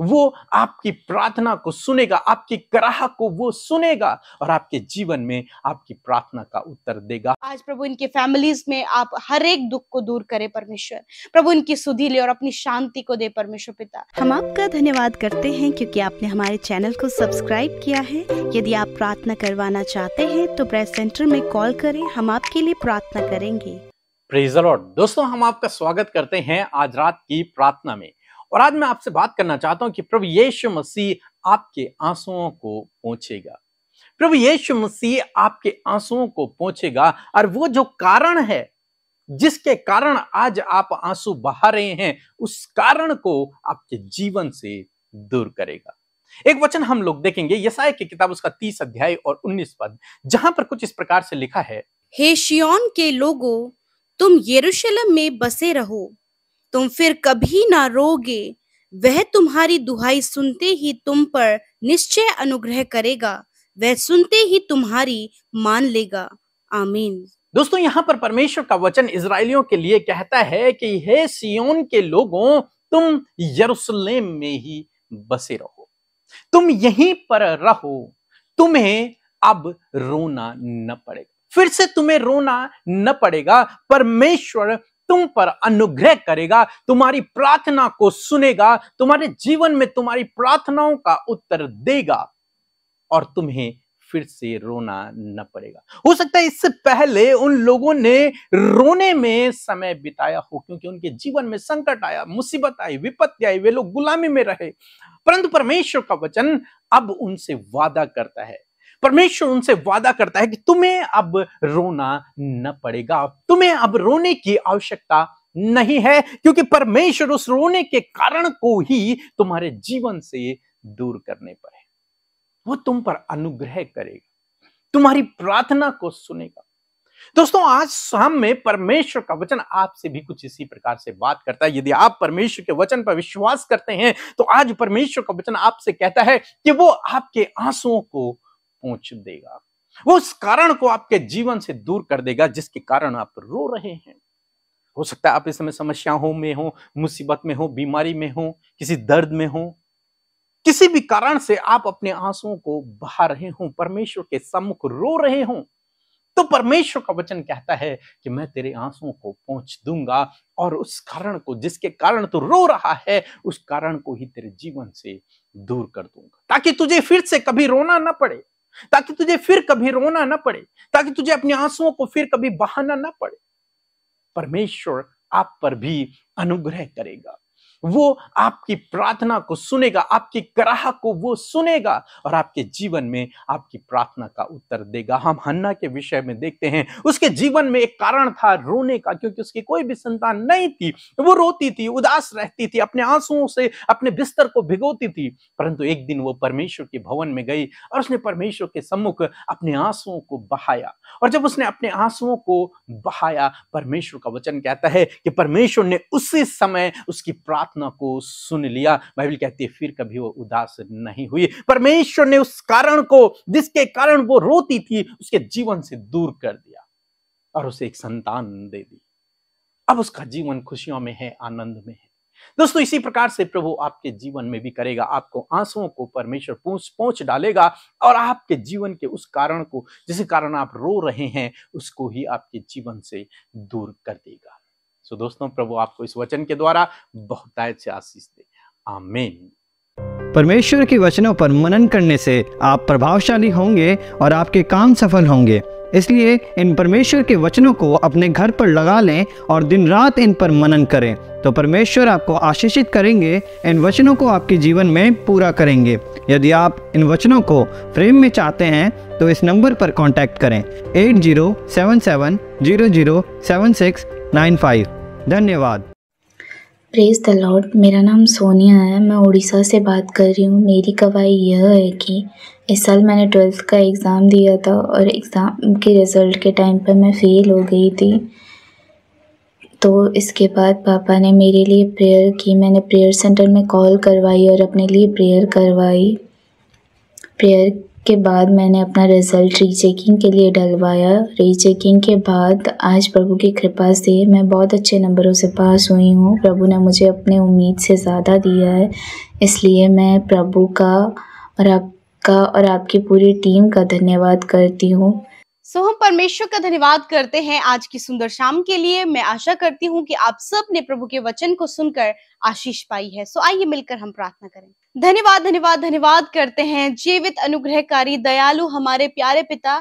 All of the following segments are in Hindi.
वो आपकी प्रार्थना को सुनेगा आपकी कराह को वो सुनेगा और आपके जीवन में आपकी प्रार्थना का उत्तर देगा आज प्रभु इनकी फैमिलीज में आप हर एक दुख को दूर करें परमेश्वर प्रभु इनकी सुधी ले और अपनी शांति को दे परमेश्वर पिता हम आपका धन्यवाद करते हैं क्योंकि आपने हमारे चैनल को सब्सक्राइब किया है यदि आप प्रार्थना करवाना चाहते हैं तो प्रेस सेंटर में कॉल करें हम आपके लिए प्रार्थना करेंगे दोस्तों हम आपका स्वागत करते हैं आज रात की प्रार्थना में और आज मैं आपसे बात करना चाहता हूं कि प्रभु यीशु मसीह आपके आंसुओं को पहुंचेगा प्रभु यीशु मसीह आपके आंसुओं को पहुंचेगा और वो जो कारण है जिसके कारण आज आप आंसू बहा रहे हैं उस कारण को आपके जीवन से दूर करेगा एक वचन हम लोग देखेंगे यसाया की किताब उसका तीस अध्याय और उन्नीस पद जहां पर कुछ इस प्रकार से लिखा है हे शियोन के लोगों तुम यरूशलेम में बसे रहो तुम फिर कभी ना रोगे वह तुम्हारी दुहाई सुनते ही तुम पर निश्चय अनुग्रह करेगा वह सुनते ही तुम्हारी मान लेगा आमीन दोस्तों यहाँ पर परमेश्वर का वचन इसराइलियों के लिए कहता है कि हे सियोन के लोगों तुम यरूशलेम में ही बसे रहो तुम यहीं पर रहो तुम्हें अब रोना न पड़ेगा फिर से तुम्हें रोना न पड़ेगा परमेश्वर तुम पर अनुग्रह करेगा तुम्हारी प्रार्थना को सुनेगा तुम्हारे जीवन में तुम्हारी प्रार्थनाओं का उत्तर देगा और तुम्हें फिर से रोना न पड़ेगा हो सकता है इससे पहले उन लोगों ने रोने में समय बिताया हो क्योंकि उनके जीवन में संकट आया मुसीबत आई विपत्ति आई वे लोग गुलामी में रहे परंतु परमेश्वर का वचन अब उनसे वादा करता है परमेश्वर उनसे वादा करता है कि तुम्हें अब रोना न पड़ेगा तुम्हें अब रोने की आवश्यकता नहीं है क्योंकि परमेश्वर उस रोने के कारण को ही तुम्हारे जीवन से दूर करने पर है वो तुम पर अनुग्रह करेगा तुम्हारी प्रार्थना को सुनेगा दोस्तों आज शाम में परमेश्वर का वचन आपसे भी कुछ इसी प्रकार से बात करता है यदि आप परमेश्वर के वचन पर विश्वास करते हैं तो आज परमेश्वर का वचन आपसे कहता है कि वो आपके आंसुओं को पहुंच देगा वो उस कारण को आपके जीवन से दूर कर देगा जिसके कारण आप रो रहे हैं हो सकता है आप इस समय समस्याओं में हो मुसीबत में हो बीमारी में हो किसी दर्द में हो किसी भी कारण से आप अपने आंसुओं को बहा रहे हो परमेश्वर के सम्मुख रो रहे हो तो परमेश्वर का वचन कहता है कि मैं तेरे आंसुओं को पहुंच दूंगा और उस कारण को जिसके कारण तू रो रहा है उस कारण को ही तेरे जीवन से दूर कर दूंगा ताकि तुझे फिर से कभी रोना ना पड़े ताकि तुझे फिर कभी रोना ना पड़े ताकि तुझे अपने आंसुओं को फिर कभी बहाना ना पड़े परमेश्वर आप पर भी अनुग्रह करेगा वो आपकी प्रार्थना को सुनेगा आपकी कराह को वो सुनेगा और आपके जीवन में आपकी प्रार्थना का उत्तर देगा हम हन्ना के विषय में देखते हैं उसके जीवन में एक कारण था रोने का क्योंकि उसकी कोई भी संतान नहीं थी वो रोती थी उदास रहती थी अपने आंसुओं से अपने बिस्तर को भिगोती थी परंतु एक दिन वो परमेश्वर के भवन में गई और उसने परमेश्वर के सम्मुख अपने आंसुओं को बहाया और जब उसने अपने आंसुओं को बहाया परमेश्वर का वचन कहता है कि परमेश्वर ने उसी समय उसकी प्रार्थना प्रार्थना को सुन लिया बाइबल कहती है फिर कभी वो उदास नहीं हुई परमेश्वर ने उस कारण को जिसके कारण वो रोती थी उसके जीवन से दूर कर दिया और उसे एक संतान दे दी अब उसका जीवन खुशियों में है आनंद में है दोस्तों इसी प्रकार से प्रभु आपके जीवन में भी करेगा आपको आंसुओं को परमेश्वर पूछ पहुंच डालेगा और आपके जीवन के उस कारण को जिस कारण आप रो रहे हैं उसको ही आपके जीवन से दूर कर देगा सो दोस्तों प्रभु आपको इस वचन के द्वारा बहुतायत से आशीष दे आमेन परमेश्वर के वचनों पर मनन करने से आप प्रभावशाली होंगे और आपके काम सफल होंगे इसलिए इन परमेश्वर के वचनों को अपने घर पर लगा लें और दिन रात इन पर मनन करें तो परमेश्वर आपको आशीषित करेंगे इन वचनों को आपके जीवन में पूरा करेंगे यदि आप इन वचनों को फ्रेम में चाहते हैं तो इस नंबर पर कांटेक्ट करें eight zero seven seven zero zero seven six nine five धन्यवाद प्रेज द लॉर्ड मेरा नाम सोनिया है मैं उड़ीसा से बात कर रही हूँ मेरी गवाही यह है कि इस साल मैंने ट्वेल्थ का एग्ज़ाम दिया था और एग्ज़ाम के रिज़ल्ट के टाइम पर मैं फ़ेल हो गई थी तो इसके बाद पापा ने मेरे लिए प्रेयर की मैंने प्रेयर सेंटर में कॉल करवाई और अपने लिए प्रेयर करवाई प्रेयर के बाद मैंने अपना रिज़ल्ट रीचेकिंग के लिए डलवाया रीचेकिंग के बाद आज प्रभु की कृपा से मैं बहुत अच्छे नंबरों से पास हुई हूँ प्रभु ने मुझे अपने उम्मीद से ज़्यादा दिया है इसलिए मैं प्रभु का और आपका और आपकी पूरी टीम का धन्यवाद करती हूँ सो हम परमेश्वर का धन्यवाद करते हैं आज की सुंदर शाम के लिए मैं आशा करती हूँ कि आप सब ने प्रभु के वचन को सुनकर आशीष पाई है सो आइए मिलकर हम प्रार्थना करें धन्यवाद धन्यवाद धन्यवाद करते हैं जीवित अनुग्रहकारी दयालु हमारे प्यारे पिता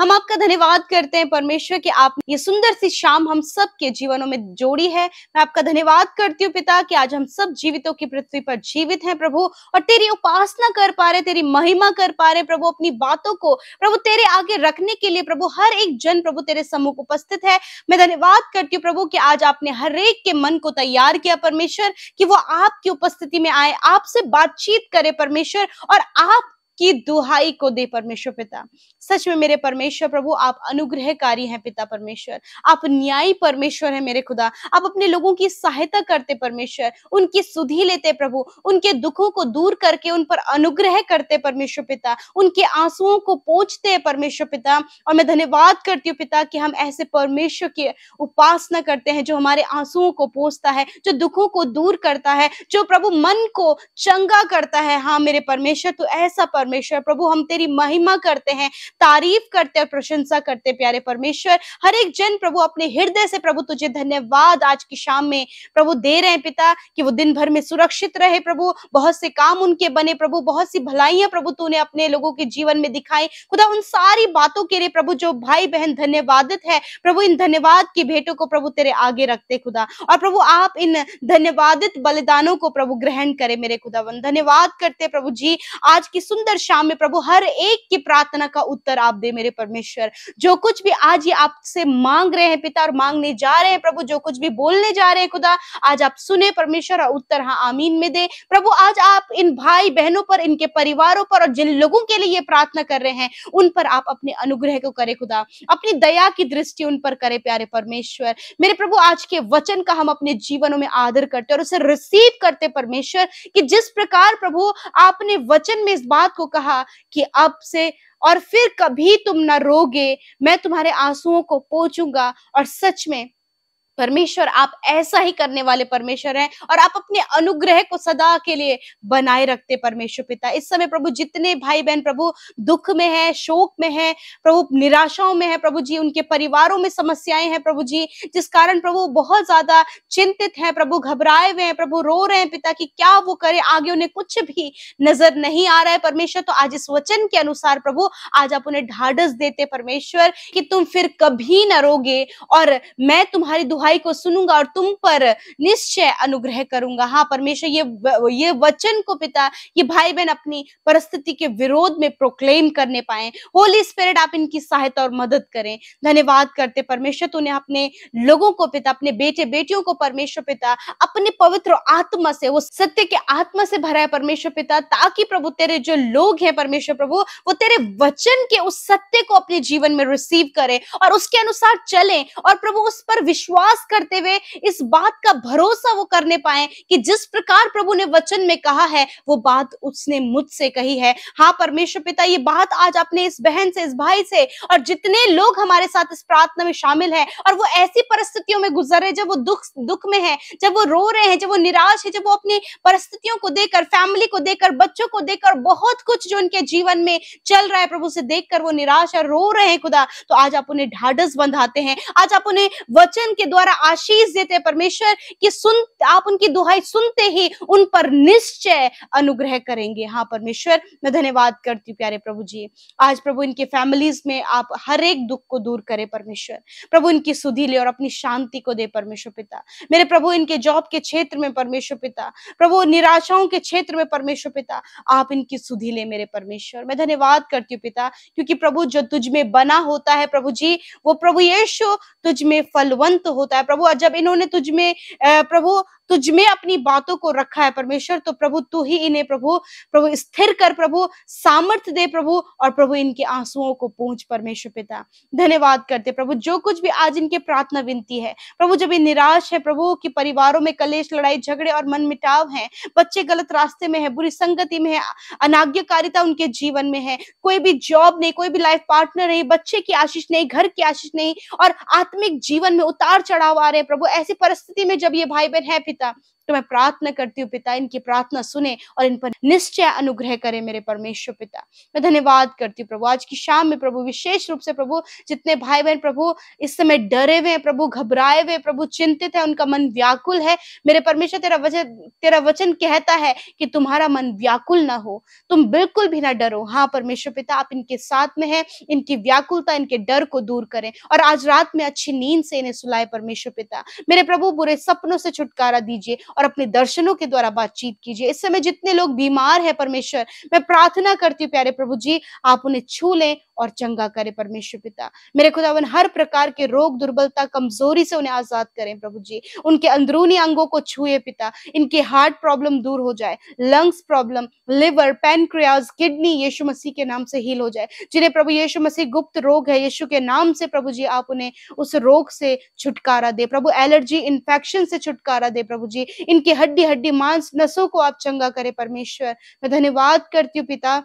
हम आपका धन्यवाद करते हैं परमेश्वर की आप ये सुंदर सी शाम हम सब के जीवनों में जोड़ी है मैं आपका धन्यवाद करती हूँ पिता कि आज हम सब जीवितों की पृथ्वी पर जीवित हैं प्रभु और तेरी उपासना कर पा रहे तेरी महिमा कर पा रहे प्रभु अपनी बातों को प्रभु तेरे आगे रखने के लिए प्रभु हर एक जन प्रभु तेरे सम्मुख उपस्थित है मैं धन्यवाद करती हूँ प्रभु की आज आपने हर एक के मन को तैयार किया परमेश्वर की वो आपकी उपस्थिति में आए आपसे बात बातचीत करें परमेश्वर और आप की दुहाई को दे परमेश्वर पिता सच में मेरे परमेश्वर प्रभु आप अनुग्रहकारी हैं पिता परमेश्वर आप न्यायी परमेश्वर हैं मेरे खुदा आप अपने लोगों की सहायता करते परमेश्वर उनकी सुधी लेते प्रभु उनके दुखों को दूर करके उन पर अनुग्रह करते परमेश्वर पिता उनके आंसुओं को पोचते हैं परमेश्वर पिता और मैं धन्यवाद करती हूँ पिता कि हम ऐसे परमेश्वर की उपासना करते हैं जो हमारे आंसुओं को पोचता है जो दुखों को दूर करता है जो प्रभु मन को चंगा करता है हाँ मेरे परमेश्वर तो ऐसा परमेश्वर प्रभु हम तेरी महिमा करते हैं तारीफ करते और प्रशंसा करते प्यारे परमेश्वर हर एक जन प्रभु अपने हृदय से प्रभु तुझे धन्यवाद आज की शाम में प्रभु दे रहे हैं पिता कि वो दिन भर में सुरक्षित रहे प्रभु बहुत से काम उनके बने प्रभु बहुत सी भलाइयां प्रभु तूने अपने लोगों के जीवन में दिखाई खुदा उन सारी बातों के लिए प्रभु जो भाई बहन धन्यवादित है प्रभु इन धन्यवाद की भेंटों को प्रभु तेरे आगे रखते खुदा और प्रभु आप इन धन्यवादित बलिदानों को प्रभु ग्रहण करे मेरे खुदावन धन्यवाद करते प्रभु जी आज की सुंदर हर शाम में प्रभु हर एक की प्रार्थना का उत्तर आप दे मेरे परमेश्वर जो कुछ भी आज ये आपसे मांग रहे हैं पिता और मांगने जा रहे हैं प्रभु जो कुछ भी बोलने जा रहे हैं खुदा आज आप सुने परमेश्वर और उत्तर हाँ आमीन में दे प्रभु आज आप इन भाई बहनों पर इनके परिवारों पर और जिन लोगों के लिए ये प्रार्थना कर रहे हैं उन पर आप अपने अनुग्रह को करे खुदा अपनी दया की दृष्टि उन पर करे प्यारे परमेश्वर मेरे प्रभु आज के वचन का हम अपने जीवनों में आदर करते और उसे रिसीव करते परमेश्वर कि जिस प्रकार प्रभु आपने वचन में इस बात को कहा कि अब से और फिर कभी तुम न रोगे मैं तुम्हारे आंसुओं को पोचूंगा और सच में परमेश्वर आप ऐसा ही करने वाले परमेश्वर हैं और आप अपने अनुग्रह को सदा के लिए बनाए रखते परमेश्वर पिता इस समय प्रभु जितने भाई बहन प्रभु दुख में है शोक में है प्रभु निराशाओं में है प्रभु जी उनके परिवारों में समस्याएं हैं प्रभु जी जिस कारण प्रभु बहुत ज्यादा चिंतित हैं प्रभु घबराए हुए हैं प्रभु रो रहे हैं पिता की क्या वो करे आगे उन्हें कुछ भी नजर नहीं आ रहा है परमेश्वर तो आज इस वचन के अनुसार प्रभु आज आप उन्हें ढाढ़स देते परमेश्वर कि तुम फिर कभी ना रोगे और मैं तुम्हारी दुहा भाई को सुनूंगा और तुम पर निश्चय अनुग्रह करूंगा हाँ परमेश्वर ये ये वचन को पिता ये भाई बहन अपनी परिस्थिति के विरोध में प्रोक्लेम करने पाए होली स्पिरिट आप इनकी सहायता और मदद करें धन्यवाद करते परमेश्वर तूने अपने लोगों को पिता अपने बेटे बेटियों को परमेश्वर पिता अपने पवित्र आत्मा से वो सत्य के आत्मा से भरा है परमेश्वर पिता ताकि प्रभु तेरे जो लोग हैं परमेश्वर प्रभु वो तेरे वचन के उस सत्य को अपने जीवन में रिसीव करें और उसके अनुसार चलें और प्रभु उस पर विश्वास विश्वास करते हुए इस बात का भरोसा वो करने पाए कि जिस प्रकार प्रभु ने वचन में कहा है वो बात उसने मुझसे कही है हाँ परमेश्वर पिता ये बात आज अपने इस बहन से इस भाई से और जितने लोग हमारे साथ इस प्रार्थना में शामिल है और वो ऐसी परिस्थितियों में गुजर रहे जब वो दुख दुख में है जब वो रो रहे हैं जब वो निराश है जब वो अपनी परिस्थितियों को देकर फैमिली को देकर बच्चों को देकर बहुत कुछ जो उनके जीवन में चल रहा है प्रभु से देखकर वो निराश और रो रहे हैं खुदा तो आज आप उन्हें ढाडस बंधाते हैं आज आप उन्हें वचन के द्वारा द्वारा आशीष देते परमेश्वर कि सुन आप उनकी दुहाई सुनते ही उन पर निश्चय अनुग्रह करेंगे हाँ परमेश्वर मैं धन्यवाद करती हूँ प्यारे प्रभु जी आज प्रभु इनके फैमिलीज में आप हर एक दुख को दूर करें परमेश्वर प्रभु इनकी सुधी ले और अपनी शांति को दे परमेश्वर पिता मेरे प्रभु इनके जॉब के क्षेत्र में परमेश्वर पिता प्रभु निराशाओं के क्षेत्र में परमेश्वर पिता आप इनकी सुधी ले मेरे परमेश्वर मैं धन्यवाद करती हूँ पिता क्योंकि प्रभु जो तुझ में बना होता है प्रभु जी वो प्रभु यीशु तुझ में फलवंत होता है प्रभु जब इन्होंने तुझ में प्रभु तुझ में अपनी बातों को रखा है परमेश्वर तो प्रभु तू ही इन्हें प्रभु प्रभु स्थिर कर प्रभु सामर्थ्य दे प्रभु और प्रभु इनके आंसुओं को पूछ परमेश्वर पिता धन्यवाद करते प्रभु जो कुछ भी आज इनके प्रार्थना विनती है प्रभु जब ये निराश है प्रभु की परिवारों में कलेश लड़ाई झगड़े और मन मिटाव है बच्चे गलत रास्ते में है बुरी संगति में है अनाज्ञकारिता उनके जीवन में है कोई भी जॉब नहीं कोई भी लाइफ पार्टनर नहीं बच्चे की आशीष नहीं घर की आशीष नहीं और आत्मिक जीवन में उतार चढ़ाव आ रहे हैं प्रभु ऐसी परिस्थिति में जब ये भाई बहन है feita tá तो मैं प्रार्थना करती हूँ पिता इनकी प्रार्थना सुने और इन पर निश्चय अनुग्रह करे मेरे परमेश्वर पिता मैं धन्यवाद करती हूँ प्रभु आज की शाम में प्रभु विशेष रूप से प्रभु जितने भाई बहन प्रभु इस समय डरे हुए प्रभु घबराए हुए प्रभु चिंतित है उनका मन व्याकुल है मेरे परमेश्वर तेरा वचन तेरा वचन कहता है कि तुम्हारा मन व्याकुल ना हो तुम बिल्कुल भी ना डरो हाँ परमेश्वर पिता आप इनके साथ में है इनकी व्याकुलता इनके डर को दूर करें और आज रात में अच्छी नींद से इन्हें सुलाए परमेश्वर पिता मेरे प्रभु बुरे सपनों से छुटकारा दीजिए और अपने दर्शनों के द्वारा बातचीत कीजिए इस समय जितने लोग बीमार है परमेश्वर मैं प्रार्थना करती हूँ प्यारे प्रभु जी आप उन्हें छू लें और चंगा करे परमेश्वर पिता मेरे खुदावन हर प्रकार के रोग दुर्बलता कमजोरी से उन्हें आजाद करें प्रभु जी उनके अंदरूनी अंगों को छुए पिता इनके हार्ट प्रॉब्लम दूर हो जाए lungs problem liver pancreas kidney Yeshu Masih के नाम से हील हो जाए जिन्हें प्रभु यीशु मसीह गुप्त रोग है यीशु के नाम से प्रभु जी आप उन्हें उस रोग से छुटकारा दे प्रभु एलर्जी इन्फेक्शन से छुटकारा दे प्रभु जी इनकी हड्डी हड्डी मांस नसों को आप चंगा करें परमेश्वर मैं धन्यवाद करती हूँ पिता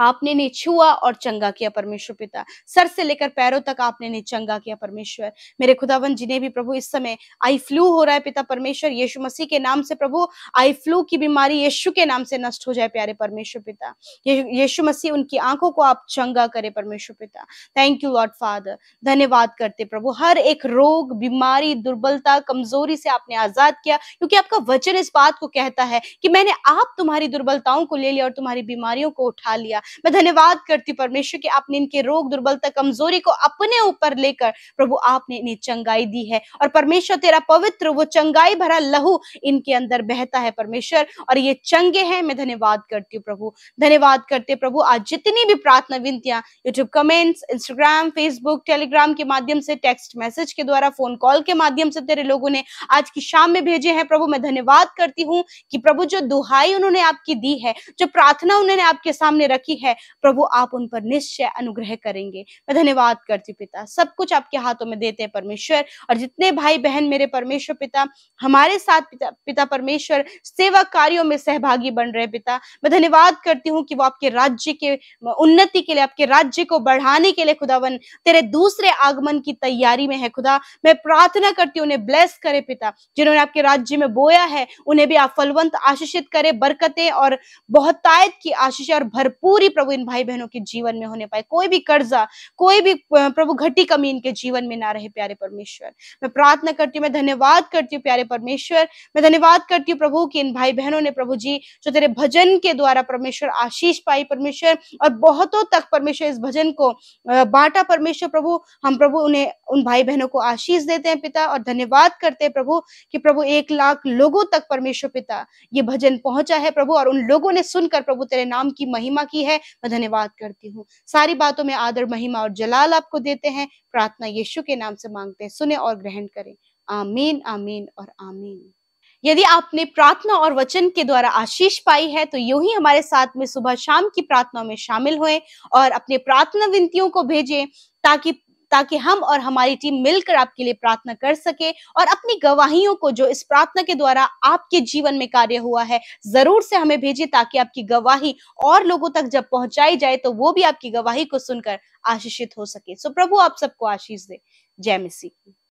आपने ने छुआ और चंगा किया परमेश्वर पिता सर से लेकर पैरों तक आपने ने चंगा किया परमेश्वर मेरे खुदावन जिन्हें भी प्रभु इस समय आई फ्लू हो रहा है पिता परमेश्वर यीशु मसीह के नाम से प्रभु आई फ्लू की बीमारी यीशु के नाम से नष्ट हो जाए प्यारे परमेश्वर पिता यीशु मसीह उनकी आंखों को आप चंगा करे परमेश्वर पिता थैंक यू लॉर्ड फादर धन्यवाद करते प्रभु हर एक रोग बीमारी दुर्बलता कमजोरी से आपने आजाद किया क्योंकि आपका वचन इस बात को कहता है कि मैंने आप तुम्हारी दुर्बलताओं को ले लिया और तुम्हारी बीमारियों को उठा लिया मैं धन्यवाद करती हूँ परमेश्वर की आपने इनके रोग दुर्बलता कमजोरी को अपने ऊपर लेकर प्रभु आपने इन्हें चंगाई दी है और परमेश्वर तेरा पवित्र वो चंगाई भरा लहू इनके अंदर बहता है परमेश्वर और ये चंगे हैं मैं धन्यवाद करती हूँ प्रभु धन्यवाद करते प्रभु आज जितनी भी प्रार्थना विनतियां YouTube comments Instagram Facebook Telegram के माध्यम से टेक्स्ट मैसेज के द्वारा फोन कॉल के माध्यम से तेरे लोगों ने आज की शाम में भेजे हैं प्रभु मैं धन्यवाद करती हूँ कि प्रभु जो दुहाई उन्होंने आपकी दी है जो प्रार्थना उन्होंने आपके सामने रखी है प्रभु आप उन पर निश्चय अनुग्रह करेंगे मैं धन्यवाद करती पिता सब कुछ आपके हाथों में देते हैं परमेश्वर और जितने भाई बहन मेरे परमेश्वर पिता हमारे साथ पिता, पिता परमेश्वर सेवा कार्यों में सहभागी बन रहे पिता मैं धन्यवाद करती हूँ कि वो आपके राज्य के उन्नति के लिए आपके राज्य को बढ़ाने के लिए खुदावन तेरे दूसरे आगमन की तैयारी में है खुदा मैं प्रार्थना करती हूँ उन्हें ब्लेस करे पिता जिन्होंने आपके राज्य में बोया है उन्हें भी आप फलवंत आशीषित करे बरकतें और बहुतायत की आशीष और भरपूरी भी प्रभु इन भाई बहनों के जीवन में होने पाए कोई भी कर्जा कोई भी प्रभु घटी कमी इनके जीवन में ना रहे प्यारे परमेश्वर मैं प्रार्थना करती हूँ मैं धन्यवाद करती हूँ प्यारे परमेश्वर मैं धन्यवाद करती हूँ प्रभु की इन भाई बहनों ने प्रभु जी जो तेरे भजन के द्वारा परमेश्वर आशीष पाई परमेश्वर और बहुतों तक परमेश्वर इस भजन को बांटा परमेश्वर प्रभु हम प्रभु उन्हें उन भाई बहनों को आशीष देते हैं पिता और धन्यवाद करते हैं प्रभु कि प्रभु एक लाख लोगों तक परमेश्वर पिता ये भजन पहुंचा है प्रभु और उन लोगों ने सुनकर प्रभु तेरे नाम की महिमा की है है मैं धन्यवाद करती हूँ सारी बातों में आदर महिमा और जलाल आपको देते हैं प्रार्थना यीशु के नाम से मांगते हैं सुने और ग्रहण करें आमीन आमीन और आमीन यदि आपने प्रार्थना और वचन के द्वारा आशीष पाई है तो यूं ही हमारे साथ में सुबह शाम की प्रार्थनाओं में शामिल हुए और अपने प्रार्थना विनतियों को भेजें ताकि ताकि हम और हमारी टीम मिलकर आपके लिए प्रार्थना कर सके और अपनी गवाहियों को जो इस प्रार्थना के द्वारा आपके जीवन में कार्य हुआ है जरूर से हमें भेजिए ताकि आपकी गवाही और लोगों तक जब पहुंचाई जाए तो वो भी आपकी गवाही को सुनकर आशीषित हो सके सो प्रभु आप सबको आशीष दे जय मसीह